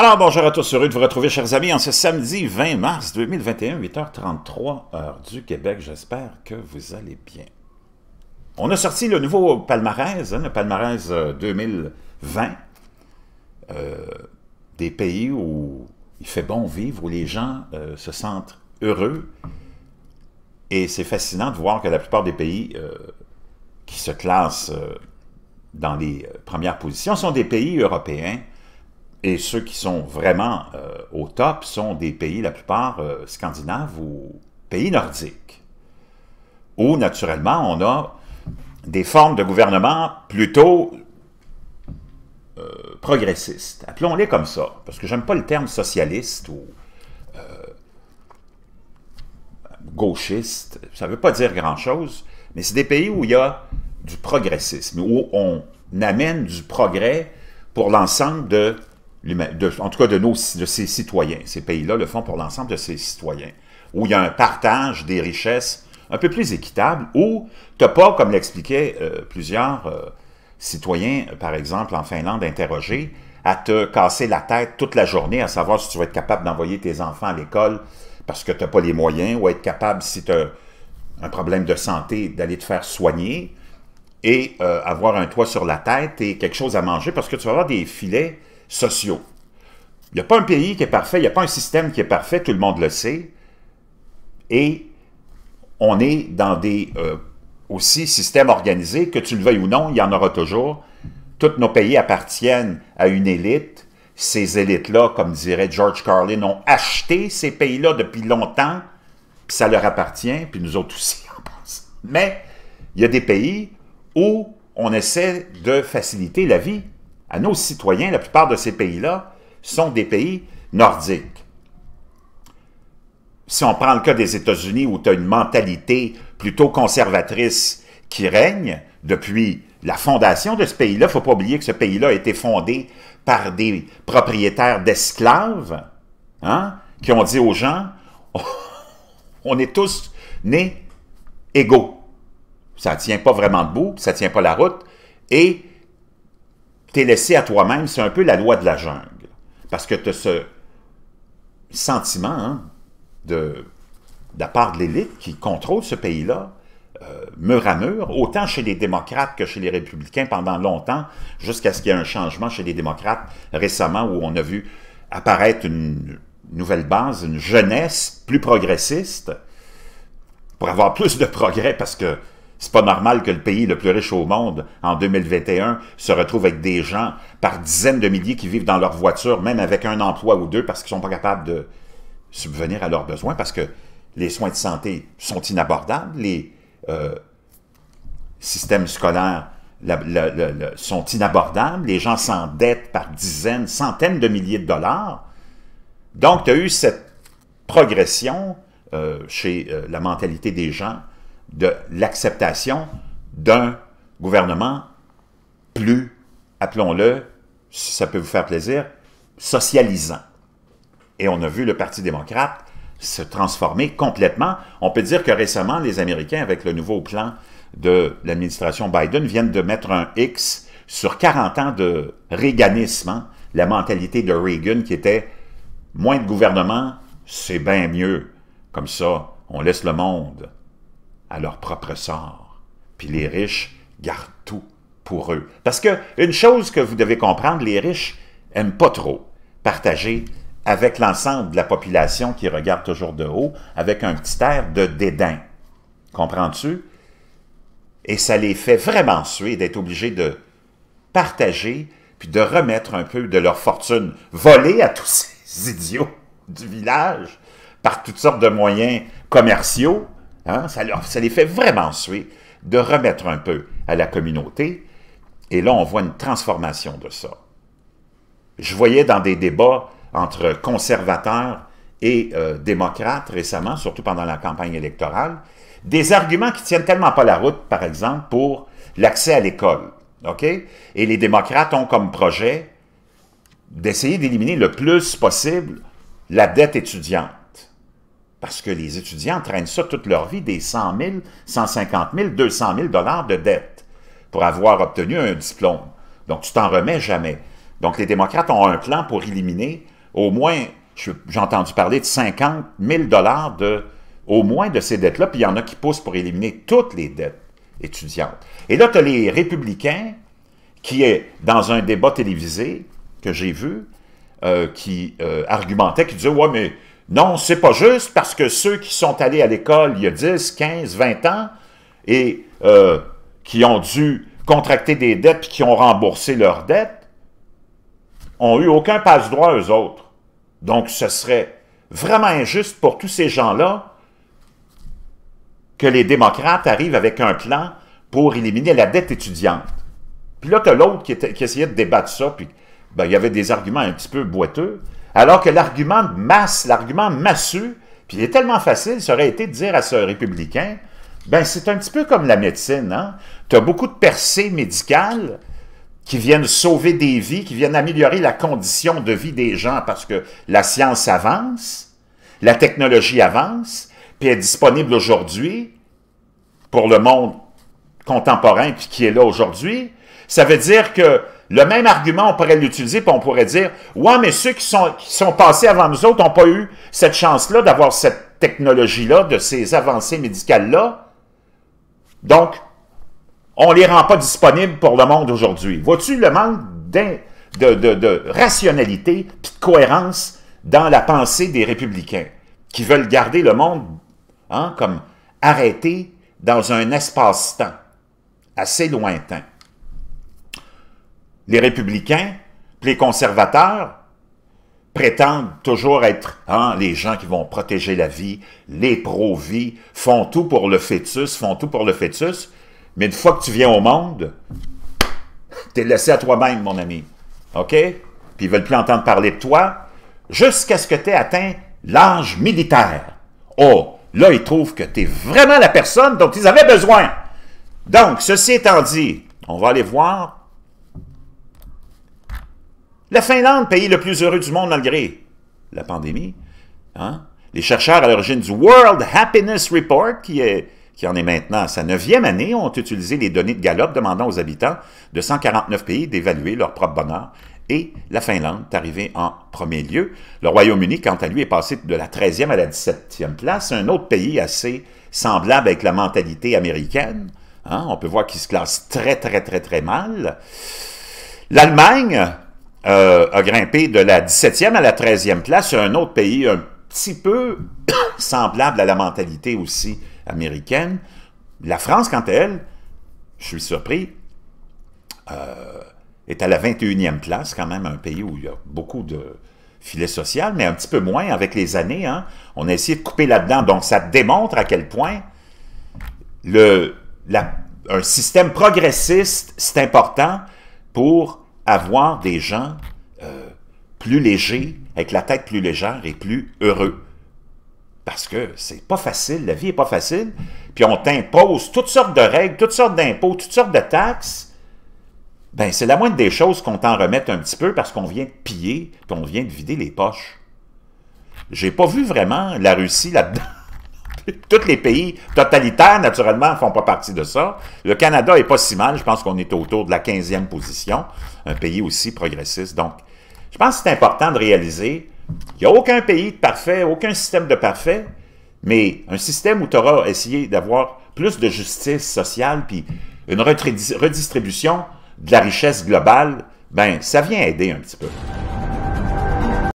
Alors, bonjour à tous, heureux de vous retrouver, chers amis, en ce samedi 20 mars 2021, 8h33, heure du Québec. J'espère que vous allez bien. On a sorti le nouveau palmarès, hein, le palmarès 2020, euh, euh, des pays où il fait bon vivre, où les gens euh, se sentent heureux. Et c'est fascinant de voir que la plupart des pays qui se classent dans les premières positions sont des pays européens, et ceux qui sont vraiment euh, au top sont des pays, la plupart, euh, scandinaves ou pays nordiques, où naturellement on a des formes de gouvernement plutôt euh, progressistes. Appelons-les comme ça, parce que j'aime pas le terme socialiste ou gauchiste. Ça ne veut pas dire grand-chose, mais c'est des pays où il y a du progressisme, où on amène du progrès pour l'ensemble de en tout cas de, nos, de ses citoyens. Ces pays-là le font pour l'ensemble de ses citoyens, où il y a un partage des richesses un peu plus équitable, où tu n'as pas, comme l'expliquaient euh, plusieurs euh, citoyens, par exemple en Finlande, interrogés, à te casser la tête toute la journée à savoir si tu vas être capable d'envoyer tes enfants à l'école parce que tu n'as pas les moyens, ou être capable, si tu as un problème de santé, d'aller te faire soigner et euh, avoir un toit sur la tête et quelque chose à manger parce que tu vas avoir des filets sociaux. Il n'y a pas un pays qui est parfait, il n'y a pas un système qui est parfait, tout le monde le sait. Et on est dans des euh, aussi systèmes organisés, que tu le veuilles ou non, il y en aura toujours. Tous nos pays appartiennent à une élite. Ces élites-là, comme dirait George Carlin, ont acheté ces pays-là depuis longtemps, puis ça leur appartient, puis nous autres aussi, en Mais il y a des pays où on essaie de faciliter la vie à nos citoyens, la plupart de ces pays-là sont des pays nordiques. Si on prend le cas des États-Unis où tu as une mentalité plutôt conservatrice qui règne depuis la fondation de ce pays-là, il ne faut pas oublier que ce pays-là a été fondé par des propriétaires d'esclaves hein, qui ont dit aux gens, on est tous nés égaux. Ça ne tient pas vraiment debout, ça ne tient pas la route. Et t'es laissé à toi-même, c'est un peu la loi de la jungle. Parce que tu ce sentiment hein, de, la part de l'élite qui contrôle ce pays-là, me euh, mur à mur, autant chez les démocrates que chez les républicains pendant longtemps, jusqu'à ce qu'il y ait un changement chez les démocrates récemment où on a vu apparaître une nouvelle base, une jeunesse plus progressiste, pour avoir plus de progrès parce que c'est pas normal que le pays le plus riche au monde, en 2021, se retrouve avec des gens par dizaines de milliers qui vivent dans leur voiture, même avec un emploi ou deux, parce qu'ils sont pas capables de subvenir à leurs besoins, parce que les soins de santé sont inabordables, les euh, systèmes scolaires sont inabordables, les gens s'endettent par dizaines, centaines de milliers de dollars. Donc, tu as eu cette progression euh, chez euh, la mentalité des gens de l'acceptation d'un gouvernement plus, appelons-le, si ça peut vous faire plaisir, socialisant. Et on a vu le Parti démocrate se transformer complètement. On peut dire que récemment, les Américains, avec le nouveau plan de l'administration Biden, viennent de mettre un X sur 40 ans de réganisme, hein. la mentalité de Reagan qui était moins de gouvernement, c'est bien mieux. Comme ça, on laisse le monde à leur propre sort. Puis les riches gardent tout pour eux. Parce que une chose que vous devez comprendre, les riches n'aiment pas trop partager avec l'ensemble de la population qui regarde toujours de haut, avec un petit air de dédain. Comprends-tu? Et ça les fait vraiment suer d'être obligés de partager puis de remettre un peu de leur fortune volée à tous ces idiots du village par toutes sortes de moyens commerciaux Hein? Ça, les fait vraiment suer de remettre un peu à la communauté. Et là, on voit une transformation de ça. Je voyais dans des débats entre conservateurs et euh, démocrates récemment, surtout pendant la campagne électorale, des arguments qui tiennent tellement pas la route, par exemple, pour l'accès à l'école. Et les démocrates ont comme projet d'essayer d'éliminer le plus possible la dette étudiante. Parce que les étudiants traînent ça toute leur vie, des 100 000, 150 000, 200 000 dollars de dettes pour avoir obtenu un diplôme. Donc, tu t'en remets jamais. Donc, les démocrates ont un plan pour éliminer au moins, j'ai entendu parler de 50 000 dollars de, au moins de ces dettes-là, puis il y en a qui poussent pour éliminer toutes les dettes étudiantes. Et là, tu as les républicains qui est dans un débat télévisé que j'ai vu, euh, qui argumentaient, euh, argumentait, qui disaient « Ouais, mais non, c'est pas juste parce que ceux qui sont allés à l'école il y a 10, 15, 20 ans et euh, qui ont dû contracter des dettes et qui ont remboursé leurs dettes ont eu aucun passe-droit aux autres. Donc, ce serait vraiment injuste pour tous ces gens-là que les démocrates arrivent avec un plan pour éliminer la dette étudiante. Puis là, tu l'autre qui, essayait de débattre ça, puis ben, il y avait des arguments un petit peu boiteux. Alors que l'argument masse, l'argument massue, puis il est tellement facile, ça aurait été de dire à ce républicain, ben c'est un petit peu comme la médecine, hein? Tu as beaucoup de percées médicales qui viennent sauver des vies, qui viennent améliorer la condition de vie des gens parce que la science avance, la technologie avance, puis est disponible aujourd'hui pour le monde contemporain puis qui est là aujourd'hui. Ça veut dire que le même argument, on pourrait l'utiliser, puis on pourrait dire « Ouais, mais ceux qui sont, qui sont passés avant nous autres n'ont pas eu cette chance-là d'avoir cette technologie-là, de ces avancées médicales-là. Donc, on ne les rend pas disponibles pour le monde aujourd'hui. » Vois-tu le manque de, de, de, rationalité et de cohérence dans la pensée des républicains qui veulent garder le monde hein, comme arrêté dans un espace-temps assez lointain les républicains, les conservateurs prétendent toujours être hein, les gens qui vont protéger la vie, les pro-vie, font tout pour le fœtus, font tout pour le fœtus, mais une fois que tu viens au monde, t'es laissé à toi-même, mon ami. OK? Puis ils veulent plus entendre parler de toi jusqu'à ce que tu aies atteint l'âge militaire. Oh, là, ils trouvent que tu es vraiment la personne dont ils avaient besoin. Donc, ceci étant dit, on va aller voir la Finlande, pays le plus heureux du monde malgré la pandémie. Hein? Les chercheurs à l'origine du World Happiness Report, qui, est, qui en est maintenant à sa neuvième année, ont utilisé les données de Gallup demandant aux habitants de 149 pays d'évaluer leur propre bonheur. Et la Finlande est arrivée en premier lieu. Le Royaume-Uni, quant à lui, est passé de la 13e à la 17e place. Un autre pays assez semblable avec la mentalité américaine. Hein? On peut voir qu'il se classe très, très, très, très mal. L'Allemagne, euh, a grimpé de la 17e à la 13e place. sur un autre pays un petit peu semblable à la mentalité aussi américaine. La France, quant à elle, je suis surpris, euh, est à la 21e place, quand même un pays où il y a beaucoup de filet social, mais un petit peu moins avec les années. Hein. On a essayé de couper là-dedans. Donc, ça démontre à quel point le, la, un système progressiste, c'est important pour avoir des gens euh, plus légers, avec la tête plus légère et plus heureux. Parce que c'est pas facile, la vie est pas facile, puis on t'impose toutes sortes de règles, toutes sortes d'impôts, toutes sortes de taxes, ben c'est la moindre des choses qu'on t'en remette un petit peu parce qu'on vient de piller, qu'on vient de vider les poches. J'ai pas vu vraiment la Russie là-dedans. Tous les pays totalitaires, naturellement, font pas partie de ça. Le Canada n'est pas si mal. Je pense qu'on est autour de la 15e position, un pays aussi progressiste. Donc, je pense que c'est important de réaliser qu'il n'y a aucun pays de parfait, aucun système de parfait, mais un système où tu auras essayé d'avoir plus de justice sociale puis une redistribution de la richesse globale, ben ça vient aider un petit peu.